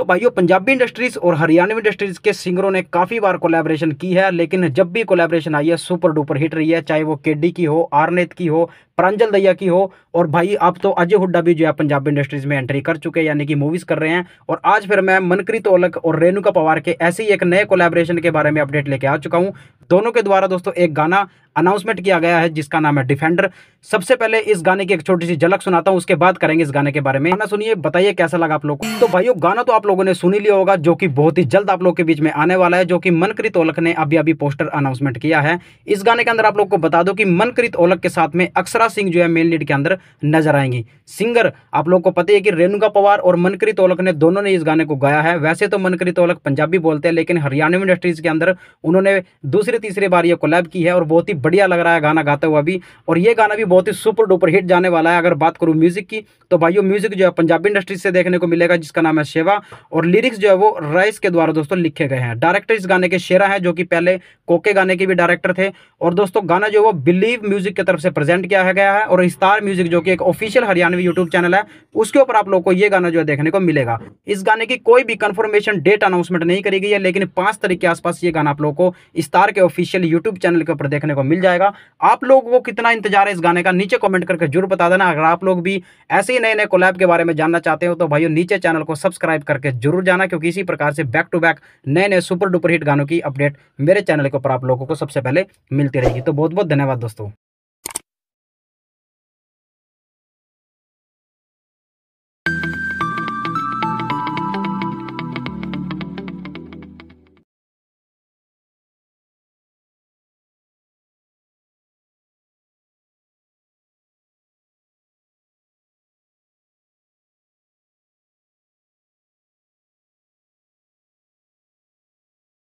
तो भाइयों पंजाबी इंडस्ट्रीज और हरियाणवी इंडस्ट्रीज के सिंगरों ने काफ़ी बार कोलैबोरेशन की है लेकिन जब भी कोलैबोरेशन आई है सुपर डुपर हिट रही है चाहे वो केडी की हो आरनेत की हो प्रांजल दैया की हो और भाई अब तो अजय हुड्डा भी जो है पंजाबी इंडस्ट्रीज में एंट्री कर चुके हैं यानी कि मूवीज़ कर रहे हैं और आज फिर मैं मनकृत ओलक और रेणुका पवार के ऐसे ही एक नए कोलैबोरेशन के बारे में अपडेट लेके आ चुका हूँ दोनों के द्वारा दोस्तों एक गाना अनाउंसमेंट किया गया है जिसका नाम है डिफेंडर सबसे पहले इस गाने की एक छोटी सी झलक सुनाता हूँ उसके बाद करेंगे इस गाने के बारे में गाना सुनिए बताइए कैसा लगा आप लोगों को तो भाइयों गाना तो आप लोगों ने सुनी लिया होगा जो कि बहुत ही जल्द आप लोगों के बीच में आने वाला है जो कि मनकृत ओलक ने अभी अभी पोस्टर अनाउंसमेंट किया है इस गाने के अंदर आप लोग को बता दो कि मनकृत ओलक के साथ में अक्षरा सिंह जो है मेन लीड के अंदर नजर आएंगी सिंगर आप लोग को पता है कि रेणुका पवार और मनकृत ओलक ने दोनों ने इस गाने को गाया है वैसे तो मनकृत ओलक पंजाबी बोलते हैं लेकिन हरियाणा इंडस्ट्रीज के अंदर उन्होंने दूसरी तीसरे बार ये कोलैब की है और बहुत ही बढ़िया लग रहा है गाना गाते हुआ भी और ये गाना भी बहुत ही सुपर डुपर हिट जाने वाला है अगर बात करूँ म्यूज़िक की तो भाइयों म्यूज़िक जो है पंजाबी इंडस्ट्री से देखने को मिलेगा जिसका नाम है शेवा और लिरिक्स जो है वो राइस के द्वारा दोस्तों लिखे गए हैं डायरेक्टर इस गाने के शेरा हैं जो कि पहले कोके गाने के भी डायरेक्टर थे और दोस्तों गाना जो है वो बिलीव म्यूज़िक की तरफ से प्रेजेंट किया गया है और स्टार म्यूज़िक जो कि एक ऑफिशियल हरियाणवी यूट्यूब चैनल है उसके ऊपर आप लोग को ये गाना जो है देखने को मिलेगा इस गाने की कोई भी कन्फर्मेशन डेट अनाउंसमेंट नहीं करी गई है लेकिन पांच तरीके के आसपास ये गाना आप लोग को स्टार के ऑफिशियल यूट्यूब चैनल के ऊपर देखने को मिल जाएगा आप लोगों को कितना इंतजार है इस गाने का नीचे कमेंट करके जरूर बता देना अगर आप लोग भी ऐसे ही नए नए कोलैब के बारे में जानना चाहते हो तो भाइयों नीचे चैनल को सब्सक्राइब करके जरूर जाना क्योंकि इसी प्रकार से बैक टू बैक नए नए सुपर डुपर हिट गानों की अपडेट मेरे चैनल के ऊपर आप लोगों को सबसे पहले मिलती रहेगी तो बहुत बहुत धन्यवाद दोस्तों